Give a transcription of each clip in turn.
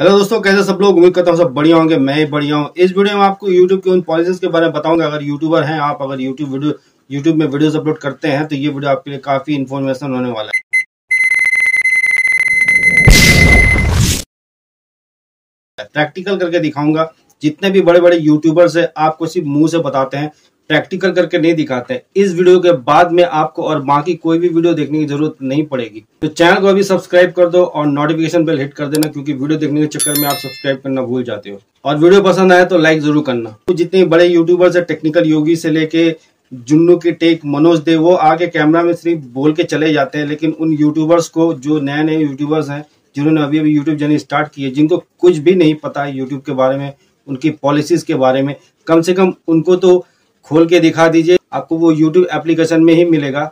Hello दोस्तों कैसे सब लोग उम्मीद करता हूँ सब बढ़िया होंगे मैं बढ़िया हूँ इस वीडियो में आपको यूट्यूब की उन पॉलिसीज के बारे में बताऊंगा अगर यूट्यूबर हैं आप अगर यूट्यूब वीडियो यूट्यूब में वीडियोस अपलोड करते हैं तो ये वीडियो आपके लिए काफी इन्फॉर्मेशन होने वाला है प्रैक्टिकल करके दिखाऊंगा जितने भी बड़े बड़े यूट्यूबर्स है आपको सिर्फ मुंह से बताते हैं प्रैक्टिकल करके नहीं दिखाते हैं इस वीडियो के बाद में आपको और बाकी कोई भी वीडियो देखने की जरूरत नहीं पड़ेगी तो चैनल को अभी सब्सक्राइब कर दो और नोटिफिकेशन बेल हिट कर देना क्योंकि वीडियो देखने के चक्कर में आप सब्सक्राइब करना भूल जाते हो और वीडियो पसंद आए तो लाइक जरूर करना तो जितने बड़े यूट्यूबर्स है टेक्निकल योगी से लेके जुन्नू के टेक मनोज देव वो आगे कैमरा में सिर्फ बोल के चले जाते हैं लेकिन उन यूट्यूबर्स को जो नए नए यूट्यूबर्स हैं जिन्होंने अभी अभी यूट्यूब जर्नी स्टार्ट की है जिनको कुछ भी नहीं पता है यूट्यूब के बारे में उनकी पॉलिसीज के बारे में कम से कम उनको तो खोल के दिखा दीजिए आपको वो यूट्यूब एप्लीकेशन में ही मिलेगा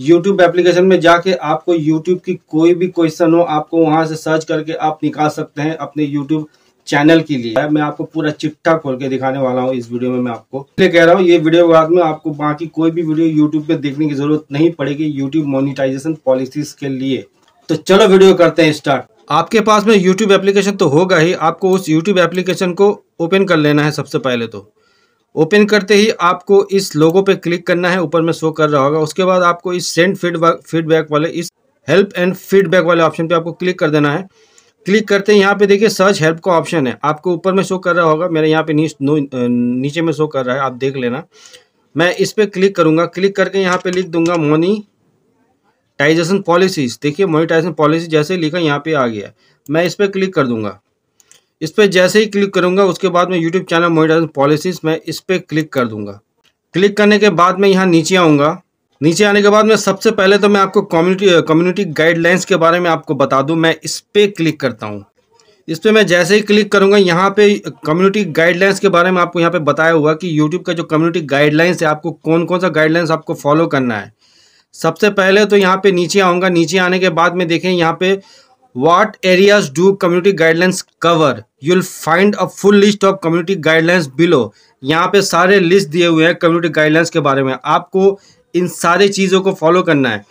यूट्यूब एप्लीकेशन में जाके आपको यूट्यूब की कोई भी क्वेश्चन हो आपको वहां से सर्च करके आप निकाल सकते हैं अपने यूट्यूब चैनल के लिए मैं आपको पूरा चिट्ठा खोल के दिखाने वाला हूँ इस वीडियो में मैं आपको इसलिए कह रहा हूँ ये वीडियो बाद में आपको बाकी कोई भी वीडियो यूट्यूब पे देखने की जरूरत नहीं पड़ेगी यूट्यूब मोनिटाइजेशन पॉलिसीज के लिए तो चलो वीडियो करते हैं स्टार्ट आपके पास में यूट्यूब एप्लीकेशन तो होगा ही आपको उस यूट्यूब एप्लीकेशन को ओपन कर लेना है सबसे पहले तो ओपन करते ही आपको इस लोगो पे क्लिक करना है ऊपर में शो कर रहा होगा उसके बाद आपको इस सेंड फीडबैक फीडबैक वाले इस हेल्प एंड फीडबैक वाले ऑप्शन पे आपको क्लिक कर देना है क्लिक करते ही यहाँ पे देखिए सर्च हेल्प का ऑप्शन है आपको ऊपर में शो कर रहा होगा मेरे यहाँ पे नीच, नीचे में शो कर रहा है आप देख लेना मैं इस पर क्लिक करूँगा क्लिक करके यहाँ पर लिख दूंगा मोनी टाइजेशन पॉलिसीज देखिए मोनीटाइजेशन पॉलिसी जैसे लिखा यहाँ पे आ गया मैं इस पर क्लिक कर दूंगा इस पर जैसे ही क्लिक करूंगा उसके बाद में यूट्यूब चैनल मोनिटाइजेशन पॉलिसीज में इस पर क्लिक कर दूंगा क्लिक करने के बाद में यहाँ नीचे आऊँगा नीचे आने के बाद में सबसे पहले तो मैं आपको कम्युनिटी कम्युनिटी गाइडलाइंस के बारे में आपको बता दूं मैं इस पर क्लिक करता हूं इस पर मैं जैसे ही क्लिक करूंगा यहाँ पे कम्युनिटी गाइडलाइंस के बारे में आपको यहाँ पे बताया हुआ कि यूट्यूब का जो कम्युनिटी गाइडलाइंस है आपको कौन कौन सा गाइडलाइंस आपको फॉलो करना है सबसे पहले तो यहाँ पे नीचे आऊँगा नीचे आने के बाद में देखें यहाँ पे what areas do community guidelines cover you'll find find a full list of community guidelines below यहाँ पे सारे लिस्ट दिए हुए हैं कम्युनिटी गाइडलाइंस के बारे में आपको इन सारी चीज़ों को फॉलो करना है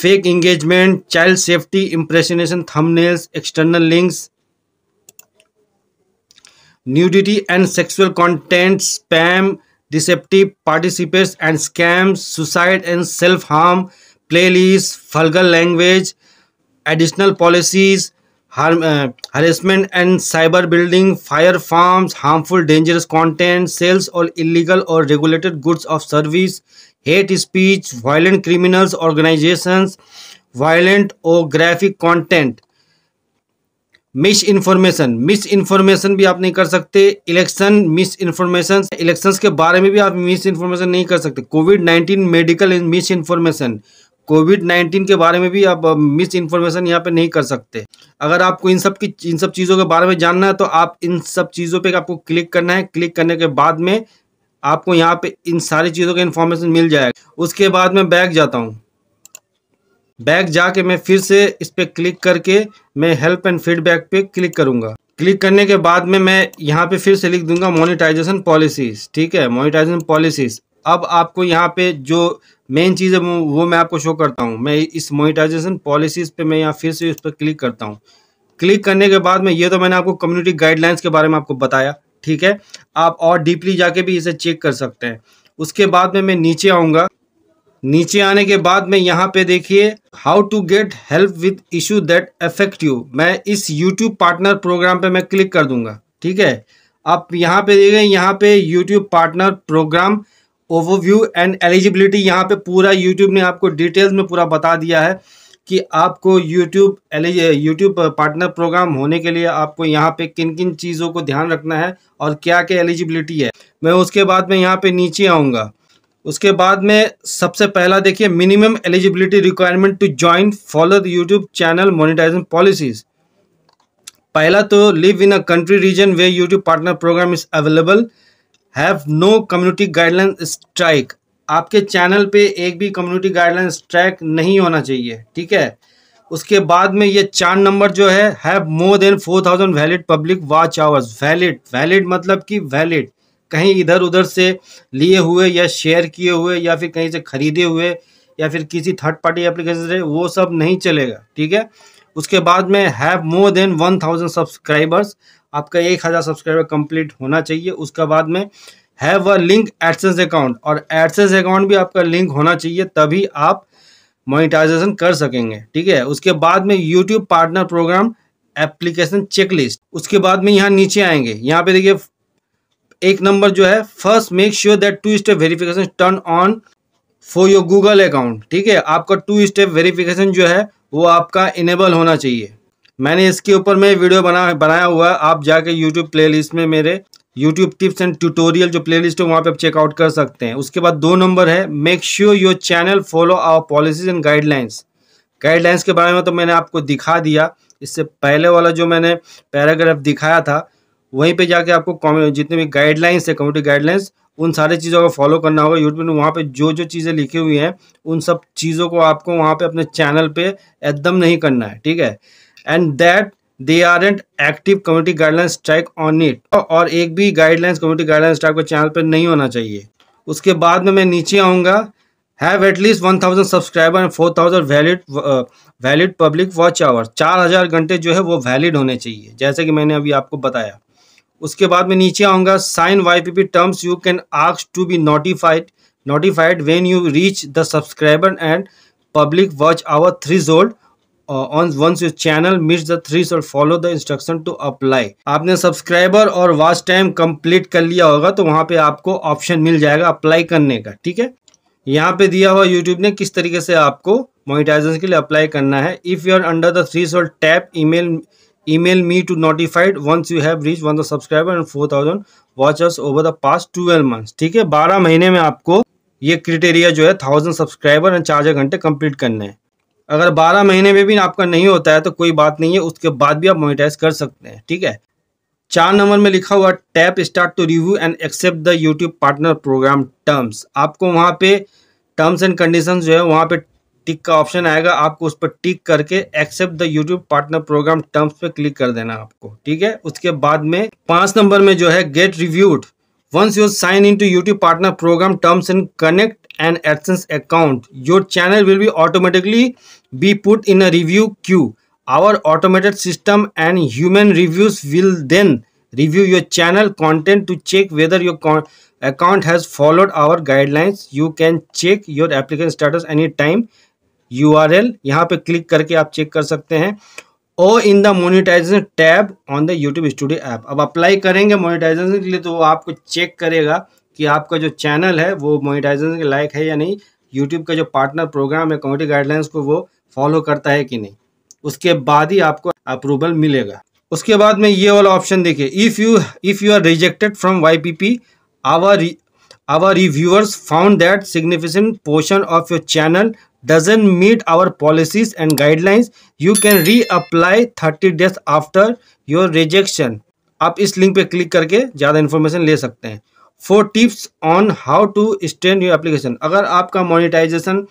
fake engagement child safety impersonation thumbnails external links nudity and sexual content spam deceptive practices and scams suicide and self harm playlist vulgar language additional policies harm, uh, harassment and cyber building fire farms harmful dangerous content sales or illegal or regulated goods of service hate speech violent criminals organizations violent or graphic content misinformation misinformation भी आप नहीं कर सकते election miss information election के बारे में भी आप मिस इन्फॉर्मेशन नहीं कर सकते COVID nineteen medical misinformation COVID nineteen के बारे में भी आप मिस इन्फॉर्मेशन यहाँ पे नहीं कर सकते अगर आपको इन सब की इन सब चीज़ों के बारे में जानना है तो आप इन सब चीज़ों पे आपको क्लिक करना है क्लिक करने के बाद में आपको यहाँ पे इन सारी चीज़ों का इन्फॉर्मेशन मिल जाएगा उसके बाद मैं बैग जाता हूँ बैग जाके मैं फिर से इस पर क्लिक करके मैं हेल्प एंड फीडबैक पर क्लिक करूँगा क्लिक करने के बाद में मैं यहाँ पर फिर से लिख दूंगा मोनिटाइजेशन पॉलिसीज़ ठीक है मोनिटाइजेशन पॉलिसीज़ अब आपको यहाँ पे जो मेन चीज़ है वो मैं आपको शो करता हूँ मैं इस मोनिटाइजेशन पॉलिसीज़ पे मैं यहाँ फिर से इस पर क्लिक करता हूँ क्लिक करने के बाद में ये तो मैंने आपको कम्युनिटी गाइडलाइंस के बारे में आपको बताया ठीक है आप और डीपली जाके भी इसे चेक कर सकते हैं उसके बाद में मैं नीचे आऊंगा नीचे आने के बाद में यहाँ पे देखिए how to get help with issue that affect you मैं इस यूट्यूब पार्टनर प्रोग्राम पे मैं क्लिक कर दूंगा ठीक है आप यहाँ पे देखिए यहाँ पे YouTube partner program overview and eligibility यहाँ पे पूरा यूट्यूब ने आपको डिटेल्स में पूरा बता दिया है कि आपको यूट्यूब एलिज यूट्यूब पार्टनर प्रोग्राम होने के लिए आपको यहाँ पे किन किन चीज़ों को ध्यान रखना है और क्या क्या एलिजिबिलिटी है मैं उसके बाद में यहाँ पे नीचे आऊँगा उसके बाद में सबसे पहला देखिए minimum eligibility requirement to join follow the YouTube channel monetisation policies पहला तो live in a country region where YouTube partner program is available have no community guideline strike आपके चैनल पे एक भी कम्युनिटी गाइडलाइन स्ट्राइक नहीं होना चाहिए ठीक है उसके बाद में ये चार नंबर जो है have more than four thousand valid public watch hours valid valid मतलब कि वैलिड कहीं इधर उधर से लिए हुए या शेयर किए हुए या फिर कहीं से ख़रीदे हुए या फिर किसी थर्ड पार्टी एप्लीकेशन से वो सब नहीं चलेगा ठीक है उसके बाद में have more than one thousand subscribers आपका एक हज़ार सब्सक्राइबर कंप्लीट होना चाहिए उसके बाद में have a link AdSense account और एडसेंस अकाउंट भी आपका लिंक होना चाहिए तभी आप मोनिटाइजेशन कर सकेंगे ठीक है उसके बाद में YouTube partner program application checklist उसके बाद में यहाँ नीचे आएंगे यहाँ पे देखिए एक नंबर जो है first make sure that two step verification turn on for your Google account ठीक है आपका टू स्टेप वेरिफिकेशन जो है वो आपका इनेबल होना चाहिए मैंने इसके ऊपर में वीडियो बना बनाया हुआ है आप जाके यूट्यूब प्लेलिस्ट में मेरे यूट्यूब टिप्स एंड ट्यूटोरियल जो प्लेलिस्ट है वहाँ पे आप चेकआउट कर सकते हैं उसके बाद दो नंबर है make sure your channel follow our policies and guidelines guidelines के बारे में तो मैंने आपको दिखा दिया इससे पहले वाला जो मैंने पैराग्राफ दिखाया था वहीं पे जाके आपको जितने भी गाइडलाइंस है कम्युनिटी गाइडलाइंस उन सारी चीज़ों को फॉलो करना होगा यूट्यूब में वहाँ पे जो जो चीज़ें लिखी हुई हैं उन सब चीज़ों को आपको वहाँ पे अपने चैनल पे एकदम नहीं करना है ठीक है and that they aren't active community guideline strike on it और एक भी गाइडलाइंस कम्युनिटी गाइडलाइन स्ट्राइक का चैनल पर नहीं होना चाहिए उसके बाद में मैं नीचे आऊँगा have at least one thousand subscriber and four thousand valid valid public watch hour चार हज़ार घंटे जो है वो वैलिड होने चाहिए जैसे कि मैंने अभी आपको बताया उसके बाद में नीचे आऊँगा sign Y P P terms you can आक्स to be notified notified when you reach the subscriber and public watch hour threshold uh, on once your channel meets the threshold follow the instruction to apply आपने subscriber और watch time complete कर लिया होगा तो वहां पे आपको option मिल जाएगा अप्लाई करने का ठीक है यहाँ पे दिया हुआ यूट्यूब ने किस तरीके से आपको मोनिटाइजेशन के लिए अप्लाई करना है if you are under the threshold tap email email me to notified once you have reach one the subscriber and four thousand watchers over the past twelve months ठीक है बारह महीने में आपको ये क्रिटेरिया जो है थाउजेंड सब्सक्राइबर एंड चार घंटे कंप्लीट करने हैं अगर 12 महीने में भी आपका नहीं होता है तो कोई बात नहीं है उसके बाद भी आप मोनिटाइज कर सकते हैं ठीक है चार नंबर में लिखा हुआ tap start to review and accept the YouTube partner program terms आपको वहाँ पे टर्म्स एंड कंडीशन जो है वहाँ पे टिक का ऑप्शन आएगा आपको उस पर टिक करके accept the YouTube partner program terms पे क्लिक कर देना आपको ठीक है उसके बाद में पांच नंबर में जो है get reviewed you sign in to YouTube partner program terms and connect an AdSense account, your channel will be automatically be put in a review queue. Our automated system and human reviews will then review your channel content to check whether your account has followed our guidelines. You can check your application status anytime. U R L यहाँ पर click करके आप check कर सकते हैं और in the monetization tab on the YouTube studio app अब apply करेंगे मोनिटाइजेशन के लिए तो वो आपको चेक करेगा कि आपका जो चैनल है वो मोनिटाइजेशन के लायक है या नहीं यूट्यूब का जो पार्टनर प्रोग्राम है कम्युनिटी गाइडलाइंस को वो फॉलो करता है कि नहीं उसके बाद ही आपको अप्रूवल मिलेगा उसके बाद में ये वाला ऑप्शन देखिए if you if you are rejected from Y P P our our reviewers found that significant portion of your channel meet our policies and guidelines you can reapply thirty days after your rejection आप इस link पे click करके ज़्यादा information ले सकते हैं four tips on how to stand your application अगर आपका मोनिटाइजेशन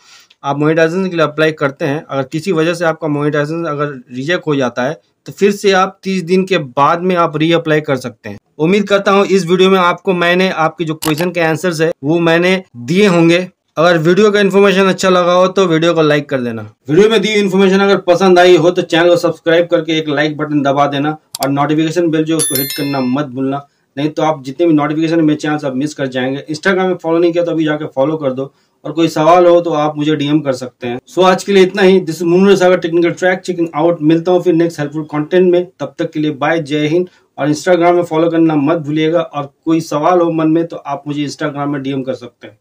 आप मोनिटाइजेशन के लिए अप्लाई करते हैं अगर किसी वजह से आपका मोनिटाइजेशन अगर रिजेक्ट हो जाता है तो फिर से आप 30 दिन के बाद में आप री अप्लाई कर सकते हैं उम्मीद करता हूँ इस वीडियो में आपको मैंने आपके जो क्वेश्चन के आंसर्स है वो मैंने दिए होंगे अगर वीडियो का इन्फॉर्मेशन अच्छा लगा हो तो वीडियो को लाइक कर देना वीडियो में दी इन्फॉर्मेशन अगर पसंद आई हो तो चैनल को सब्सक्राइब करके एक लाइक बटन दबा देना और नोटिफिकेशन बिल जो उसको हिट करना मत भूलना नहीं तो आप जितने भी नोटिफिकेशन मेरे चैनल आप मिस कर जाएंगे इंस्टाग्राम में फॉलो नहीं किया तो अभी जाकर फॉलो कर दो और कोई सवाल हो तो आप मुझे डीएम कर सकते हैं सो so, आज के लिए इतना ही this Munu Sagar technical track checking out मिलता हूँ फिर नेक्स्ट हेल्पफुल कंटेंट में तब तक के लिए बाय जय हिंद और इंस्टाग्राम में फॉलो करना मत भूलिएगा और कोई सवाल हो मन में तो आप मुझे इंस्टाग्राम में डीएम कर सकते हैं